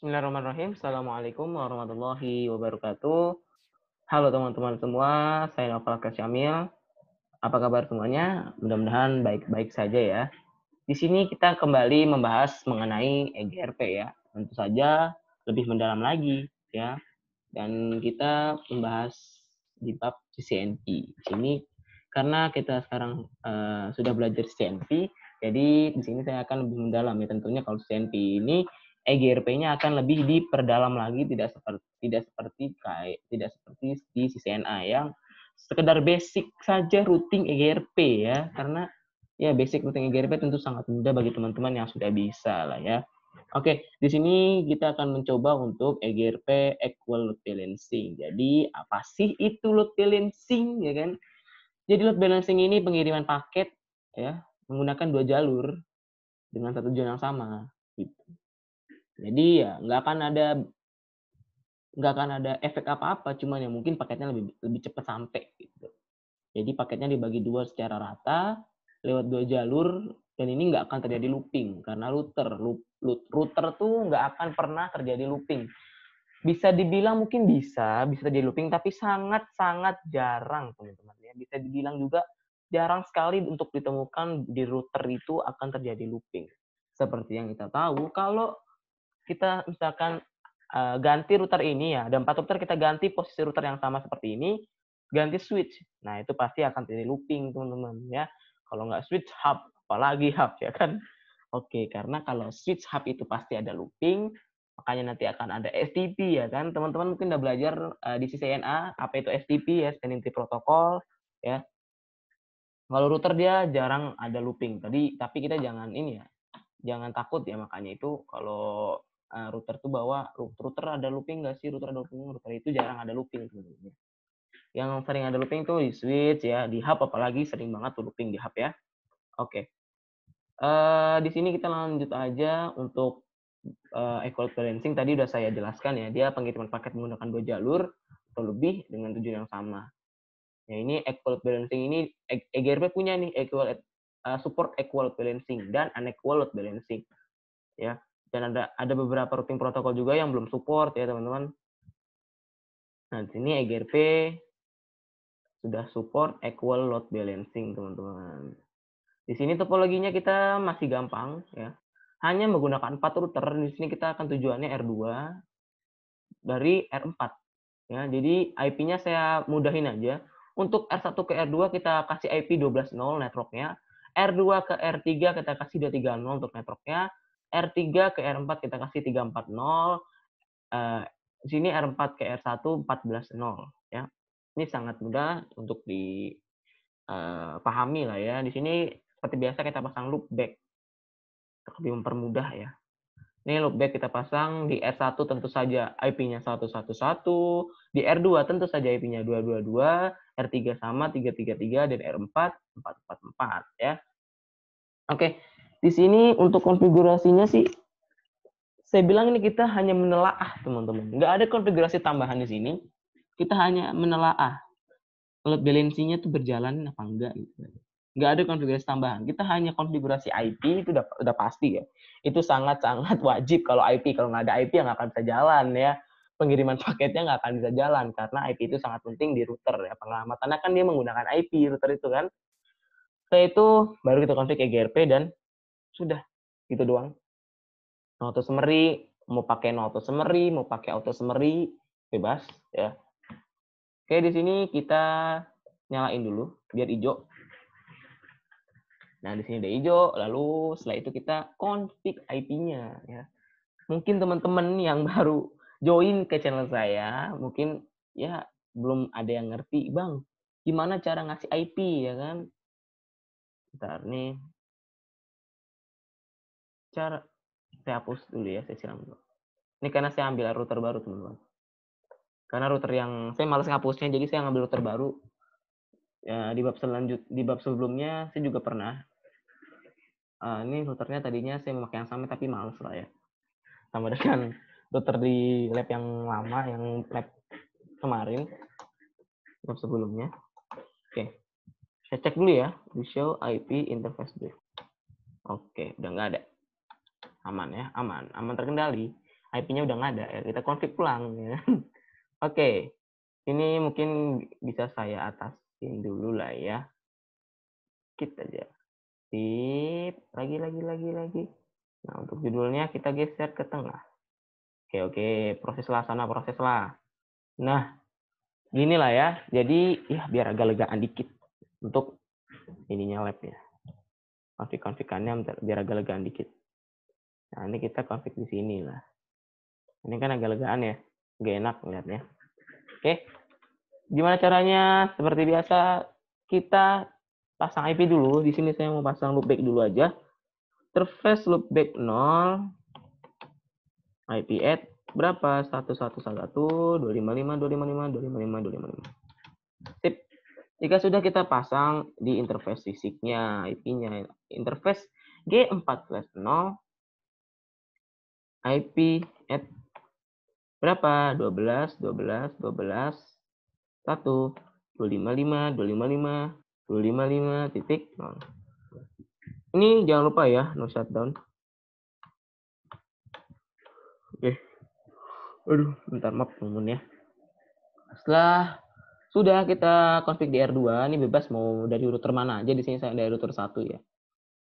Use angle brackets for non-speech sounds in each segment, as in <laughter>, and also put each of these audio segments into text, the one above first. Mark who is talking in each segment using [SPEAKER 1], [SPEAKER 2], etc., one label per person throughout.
[SPEAKER 1] Bismillahirrahmanirrahim. Assalamualaikum warahmatullahi wabarakatuh. Halo teman-teman semua, saya Novel Kasyamil. Apa kabar semuanya? Mudah-mudahan baik-baik saja ya. Di sini kita kembali membahas mengenai EGRP ya. Tentu saja lebih mendalam lagi ya. Dan kita membahas di bab CCNP. Di sini karena kita sekarang uh, sudah belajar CCNP, jadi di sini saya akan lebih mendalam ya tentunya kalau CCNP ini EGRP-nya akan lebih diperdalam lagi tidak seperti tidak seperti kayak tidak seperti di CCNA yang sekedar basic saja routing EGRP ya karena ya basic routing EGRP tentu sangat mudah bagi teman-teman yang sudah bisa lah ya. Oke, di sini kita akan mencoba untuk EGRP equal load balancing. Jadi apa sih itu load balancing ya kan? Jadi load balancing ini pengiriman paket ya menggunakan dua jalur dengan satu tujuan yang sama gitu. Jadi ya nggak akan ada nggak akan ada efek apa-apa, cuman ya mungkin paketnya lebih lebih cepat sampai gitu. Jadi paketnya dibagi dua secara rata lewat dua jalur dan ini nggak akan terjadi looping karena router loop, loop, router tuh nggak akan pernah terjadi looping. Bisa dibilang mungkin bisa bisa terjadi looping tapi sangat sangat jarang teman-teman ya. Bisa dibilang juga jarang sekali untuk ditemukan di router itu akan terjadi looping. Seperti yang kita tahu kalau kita misalkan uh, ganti router ini ya, ada empat router kita ganti posisi router yang sama seperti ini, ganti switch. Nah, itu pasti akan jadi looping, teman-teman ya. Kalau nggak switch hub, apalagi hub ya kan. Oke, karena kalau switch hub itu pasti ada looping, makanya nanti akan ada STP ya kan. Teman-teman mungkin udah belajar uh, di CCNA apa itu STP ya, Standing Tree Protocol ya. Kalau router dia jarang ada looping. Tadi tapi kita jangan ini ya. Jangan takut ya makanya itu kalau Eh, router tuh bahwa router ada looping nggak sih router ada looping router itu jarang ada looping sebenarnya yang sering ada looping tuh di switch ya di hub apalagi sering banget tuh looping di hub ya oke okay. uh, eh, di sini kita lanjut aja untuk uh, eh, equal balancing tadi udah saya jelaskan ya dia pengiriman paket menggunakan dua jalur atau lebih dengan tujuan yang sama ya ini equal balancing ini EGRP e punya nih equal uh, support equal balancing dan unequal load balancing ya dan ada ada beberapa routing protokol juga yang belum support ya teman-teman. Nah di sini EGRP sudah support equal load balancing teman-teman. Di sini topologinya kita masih gampang ya. Hanya menggunakan 4 router di sini kita akan tujuannya R2 dari R4 ya. Jadi IP-nya saya mudahin aja. Untuk R1 ke R2 kita kasih IP 12.0 networknya. R2 ke R3 kita kasih 230 untuk networknya. R3 ke R4 kita kasih 340. Uh, eh, sini R4 ke R1 140. ya. Ini sangat mudah untuk dipahami eh, uh, lah ya. Di sini seperti biasa kita pasang loopback back. Lebih mempermudah ya. Ini loopback kita pasang di R1 tentu saja IP-nya 111, di R2 tentu saja IP-nya 222, R3 sama 333 dan R4 444 ya. Oke, di sini untuk konfigurasinya sih, saya bilang ini kita hanya menelaah, teman-teman. Nggak ada konfigurasi tambahan di sini. Kita hanya menelaah. Load balancing itu berjalan apa enggak. Gitu. Nggak ada konfigurasi tambahan. Kita hanya konfigurasi IP, itu udah, udah pasti ya. Itu sangat-sangat <laughs> wajib kalau IP. Kalau nggak ada IP, yang akan bisa jalan ya pengiriman paketnya nggak akan bisa jalan karena IP itu sangat penting di router ya pengelamatannya kan dia menggunakan IP router itu kan setelah itu baru kita konfigurasi EGRP dan sudah gitu doang auto summary mau pakai auto summary mau pakai auto summary bebas ya oke di sini kita nyalain dulu biar hijau nah di sini udah hijau lalu setelah itu kita config IP-nya ya mungkin teman-teman yang <laughs> baru join ke channel saya mungkin ya belum ada yang ngerti bang gimana cara ngasih IP ya kan ntar nih cara saya hapus dulu ya, saya siram dulu. Ini karena saya ambil router baru, teman-teman. Karena router yang saya malas ngapusnya, jadi saya ngambil router baru. Ya, di bab selanjut di bab sebelumnya saya juga pernah uh, ini routernya tadinya saya memakai yang sama tapi males lah ya sama dengan router di lab yang lama yang lab kemarin bab sebelumnya oke okay. saya cek dulu ya di show IP interface brief oke okay, udah nggak ada aman ya, aman, aman terkendali. IP-nya udah nggak ada, ya kita konflik pulang. Ya. Kan? <laughs> Oke, okay. ini mungkin bisa saya atasin dulu lah ya. Kita aja. tip lagi, lagi, lagi, lagi. Nah, untuk judulnya kita geser ke tengah. Oke, oke, proses lah sana, proses lah. Nah, gini lah ya. Jadi, ya biar agak legaan dikit untuk ininya labnya. Konfig-konfikannya biar agak legaan dikit. Nah, ini kita konflik di sini lah. Ini kan agak legaan ya. Gak enak melihatnya. Oke. Gimana caranya? Seperti biasa, kita pasang IP dulu. Di sini saya mau pasang loopback dulu aja. Interface loopback 0. IP at berapa? 111.255.255.255.255. 255, Sip. Jika sudah kita pasang di interface fisiknya, IP-nya, interface G4 0, IP at berapa? 12, 12, 12, 1, 255, 255, 255, titik Ini jangan lupa ya, no shutdown. Oke. Aduh, bentar maaf teman ya. Setelah sudah kita konflik di R2, ini bebas mau dari router mana aja. Di sini saya dari router 1 ya.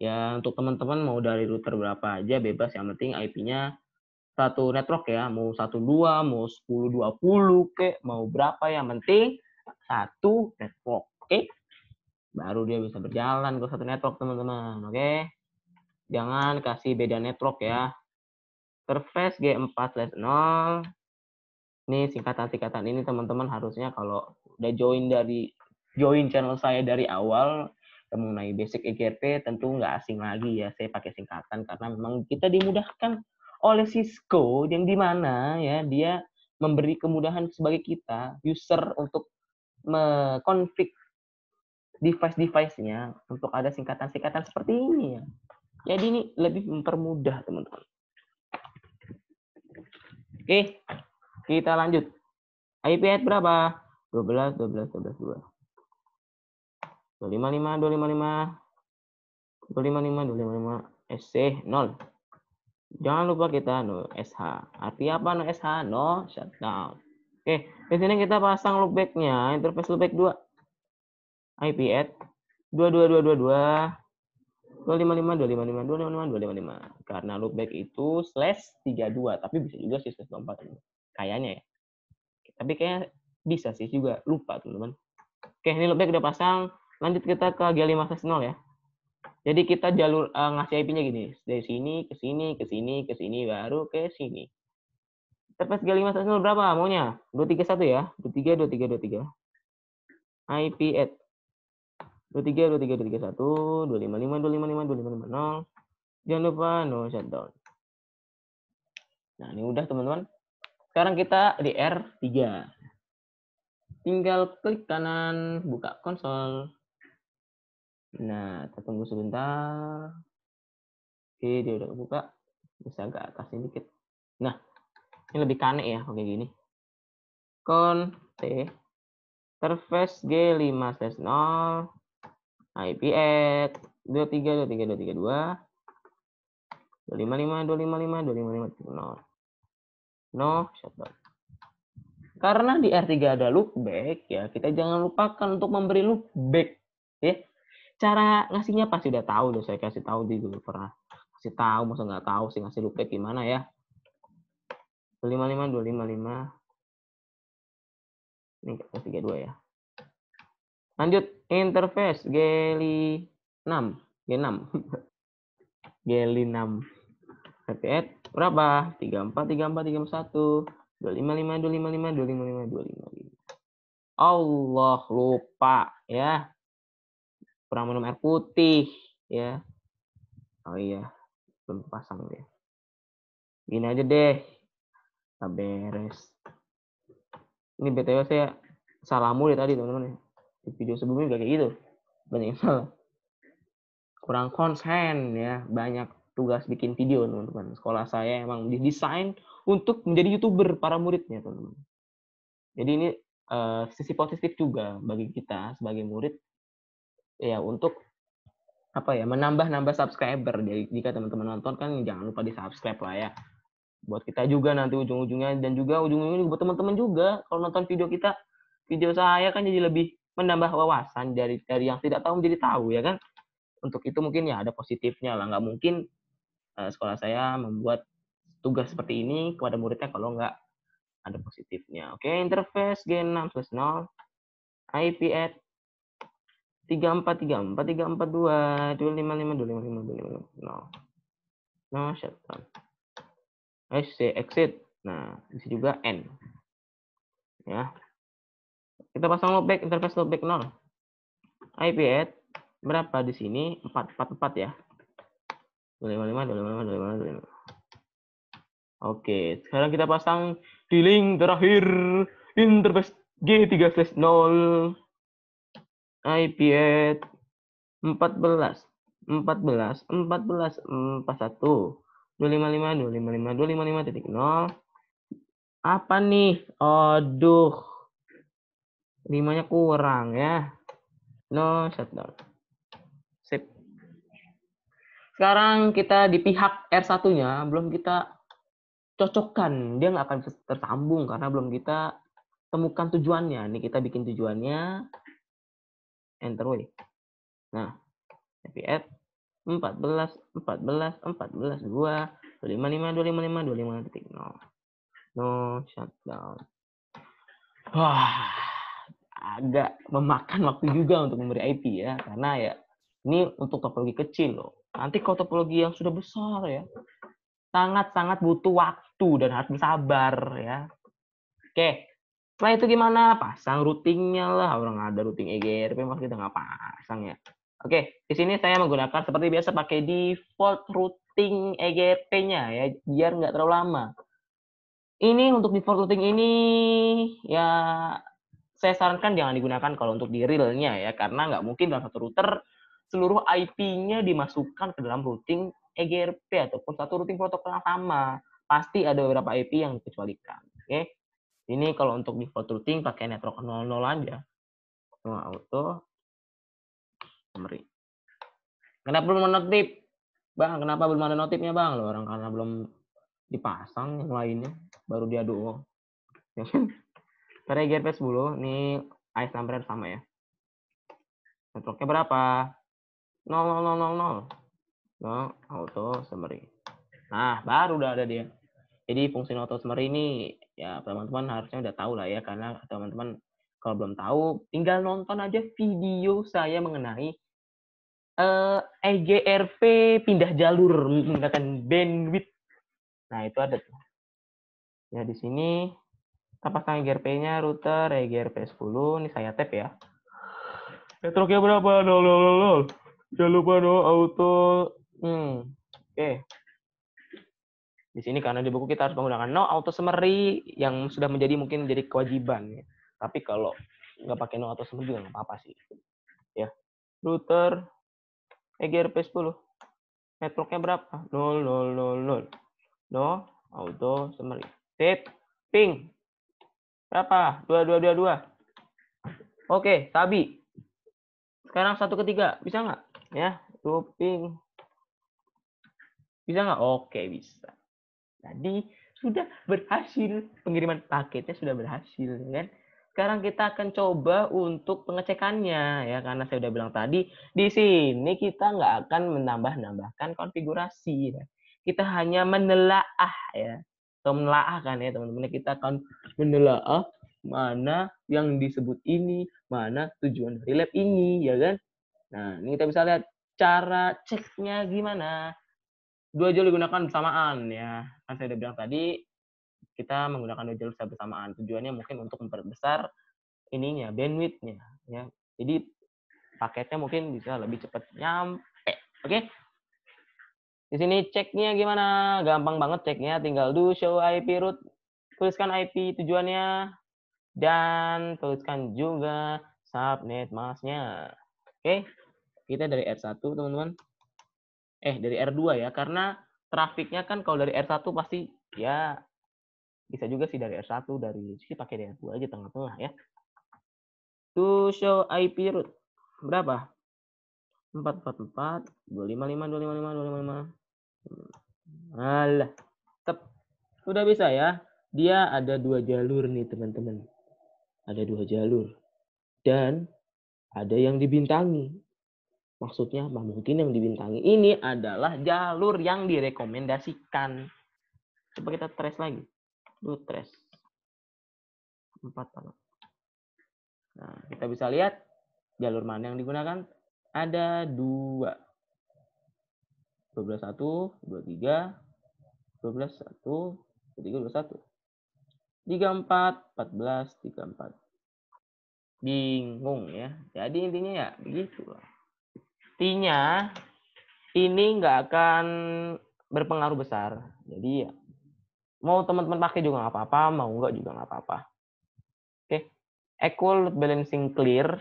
[SPEAKER 1] Ya, untuk teman-teman mau dari router berapa aja bebas, yang penting IP-nya satu network ya, mau satu dua mau sepuluh dua puluh ke, mau berapa yang penting satu network, oke? Okay? Baru dia bisa berjalan ke satu network, teman-teman, oke? Okay? Jangan kasih beda network ya. Surface G4/0 ini singkatan-singkatan ini teman-teman harusnya kalau udah join dari join channel saya dari awal mengenai basic EGP tentu nggak asing lagi ya saya pakai singkatan karena memang kita dimudahkan oleh Cisco yang di mana ya dia memberi kemudahan sebagai kita user untuk mengkonfig device-device-nya untuk ada singkatan-singkatan seperti ini ya. Jadi ini lebih mempermudah teman-teman. Oke, kita lanjut. IP berapa? 12, 12, 12, 12. 255 255 255 255 SC 0. Jangan lupa kita no SH. Arti apa no SH? No shutdown. Oke, di sini kita pasang loopback-nya, interface loopback 2. IP at 22222 255 255 255 255 karena loopback itu slash 32 tapi bisa juga sih slash 24 kayaknya ya tapi kayaknya bisa sih juga lupa teman-teman oke ini loopback udah pasang lanjut kita ke G560 5 ya. Jadi kita jalur uh, ngasih IP-nya gini, dari sini ke sini ke sini ke sini baru ke sini. TPS G560 5 berapa maunya? 231 ya. 23 23 23. IP at 23 23 31 255 255 255, 0. Jangan lupa no shutdown. Nah, ini udah teman-teman. Sekarang kita di R3. Tinggal klik kanan buka konsol. Nah, kita tunggu sebentar. Oke, dia udah kebuka. Bisa agak atas sedikit. Nah, ini lebih kane ya, oke gini. Con T Surface G5 slash 0 IP at 23 23 232 255 255 255 0 No shutdown. Karena di R3 ada loopback ya, kita jangan lupakan untuk memberi loopback ya cara ngasihnya pasti udah tahu udah saya kasih tahu di dulu pernah kasih tahu masa nggak tahu sih ngasih lupa gimana ya 255 255 ini ke 32 ya lanjut interface g 6 G6 g 6 RTR berapa 34 34 31 255 255 255 255 Allah lupa ya kurang minum air putih ya oh iya belum pasang ya gini aja deh kita beres ini btw saya salah mulai ya tadi teman-teman ya di video sebelumnya udah kayak gitu banyak yang salah kurang konsen ya banyak tugas bikin video teman-teman sekolah saya emang didesain untuk menjadi youtuber para muridnya teman-teman jadi ini uh, sisi positif juga bagi kita sebagai murid ya untuk apa ya menambah-nambah subscriber. Jadi jika teman-teman nonton kan jangan lupa di subscribe lah ya. Buat kita juga nanti ujung-ujungnya dan juga ujung-ujungnya buat teman-teman juga kalau nonton video kita video saya kan jadi lebih menambah wawasan dari dari yang tidak tahu menjadi tahu ya kan. Untuk itu mungkin ya ada positifnya lah. Nggak mungkin uh, sekolah saya membuat tugas seperti ini kepada muridnya kalau nggak ada positifnya. Oke, interface gen 6 plus 0, IP at tiga empat tiga empat tiga empat dua dua lima lima dua lima lima dua lima lima no no shutdown SC exit nah bisa juga n ya kita pasang back interface back nol IP ad berapa di sini empat empat empat ya dua dua lima lima lima lima dua lima lima oke sekarang kita pasang di link terakhir interface g tiga slash nol iPad 14 14 14 41 255 255 255 titik 0 apa nih aduh limanya kurang ya no shutdown sip sekarang kita di pihak R1 nya belum kita cocokkan dia nggak akan tersambung karena belum kita temukan tujuannya nih kita bikin tujuannya enter woi. Nah, happy F 14, 14, 14, 2, 255, 255, No, no shutdown. Wah, agak memakan waktu juga untuk memberi IP ya, karena ya ini untuk topologi kecil loh. Nanti kalau topologi yang sudah besar ya, sangat-sangat butuh waktu dan harus bersabar ya. Oke, setelah itu gimana? Pasang routingnya lah. Orang ada routing EGRP, memang kita nggak pasang ya. Oke, di sini saya menggunakan seperti biasa pakai default routing EGRP-nya ya, biar nggak terlalu lama. Ini untuk default routing ini ya saya sarankan jangan digunakan kalau untuk di realnya ya, karena nggak mungkin dalam satu router seluruh IP-nya dimasukkan ke dalam routing EGRP ataupun satu routing protokol yang sama. Pasti ada beberapa IP yang dikecualikan. Oke. Ini kalau untuk default routing pakai network 00 aja. Semua auto summary. Kenapa belum ada notif? Bang, kenapa belum ada notifnya, Bang? Loh, orang karena belum dipasang yang lainnya, baru dia doang. Ya kan? 10 GPS dulu, ini ice number sama ya. Networknya berapa? 0000. No, auto summary. Nah, baru udah ada dia. Jadi fungsi auto summary ini ya teman-teman harusnya udah tahu lah ya karena teman-teman kalau belum tahu tinggal nonton aja video saya mengenai uh, eh, EGRP pindah jalur menggunakan bandwidth. Nah itu ada tuh. Ya di sini kita pasang e EGRP-nya router EGRP 10 ini saya tap ya. Petroknya berapa? Nol nol nol nol. Jangan lupa dong auto. Hmm. Oke. Okay di sini karena di buku kita harus menggunakan no auto summary yang sudah menjadi mungkin jadi kewajiban ya. tapi kalau nggak pakai no auto summary juga nggak apa-apa sih ya router EGRP 10 networknya berapa 0 0 0 0 no auto summary set ping berapa dua dua dua dua oke sabi sekarang satu ketiga bisa nggak ya ping bisa nggak oke bisa Tadi sudah berhasil pengiriman paketnya sudah berhasil, ya kan? Sekarang kita akan coba untuk pengecekannya ya karena saya sudah bilang tadi di sini kita nggak akan menambah-nambahkan konfigurasi ya. Kita hanya menelaah ya. Atau menelaah kan ya teman-teman kita akan menelaah mana yang disebut ini, mana tujuan dari lab ini ya kan. Nah, ini kita bisa lihat cara ceknya gimana. Dua jual digunakan bersamaan ya kan saya udah bilang tadi kita menggunakan dua jalur secara bersamaan. Tujuannya mungkin untuk memperbesar ininya, bandwidthnya. Ya. Jadi paketnya mungkin bisa lebih cepat nyampe. Oke? Okay? Di sini ceknya gimana? Gampang banget ceknya. Tinggal do show IP root. Tuliskan IP tujuannya. Dan tuliskan juga subnet masknya. Oke? Okay? Kita dari R1, teman-teman. Eh, dari R2 ya. Karena trafiknya kan kalau dari R1 pasti ya bisa juga sih dari R1 dari sih pakai dari R2 aja tengah-tengah ya. To show IP root berapa? 444 255 255 255. Alah. Tep. Udah bisa ya. Dia ada dua jalur nih, teman-teman. Ada dua jalur. Dan ada yang dibintangi. Maksudnya apa? Mungkin yang dibintangi ini adalah jalur yang direkomendasikan. Coba kita trace lagi. Lu trace. Empat anak. Nah, kita bisa lihat jalur mana yang digunakan. Ada dua. 12, 1, 2, 3, 12, 1, 23, 21. 34, 14, 34. Bingung ya. Jadi intinya ya begitu lah pastinya ini nggak akan berpengaruh besar. Jadi mau teman-teman pakai juga nggak apa-apa, mau nggak juga nggak apa-apa. Oke, equal balancing clear.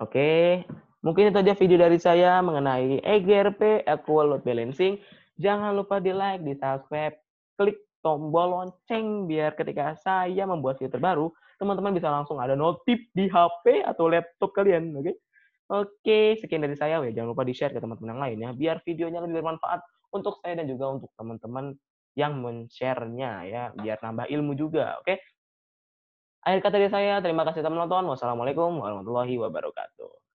[SPEAKER 1] Oke, mungkin itu aja video dari saya mengenai EGRP equal load balancing. Jangan lupa di like, di subscribe, klik tombol lonceng biar ketika saya membuat video terbaru, teman-teman bisa langsung ada notif di HP atau laptop kalian, oke? Okay? Oke, sekian dari saya. jangan lupa di-share ke teman-teman yang lain ya, biar videonya lebih bermanfaat untuk saya dan juga untuk teman-teman yang men-share-nya ya, biar nambah ilmu juga, oke? Akhir kata dari saya, terima kasih telah menonton. Wassalamualaikum warahmatullahi wabarakatuh.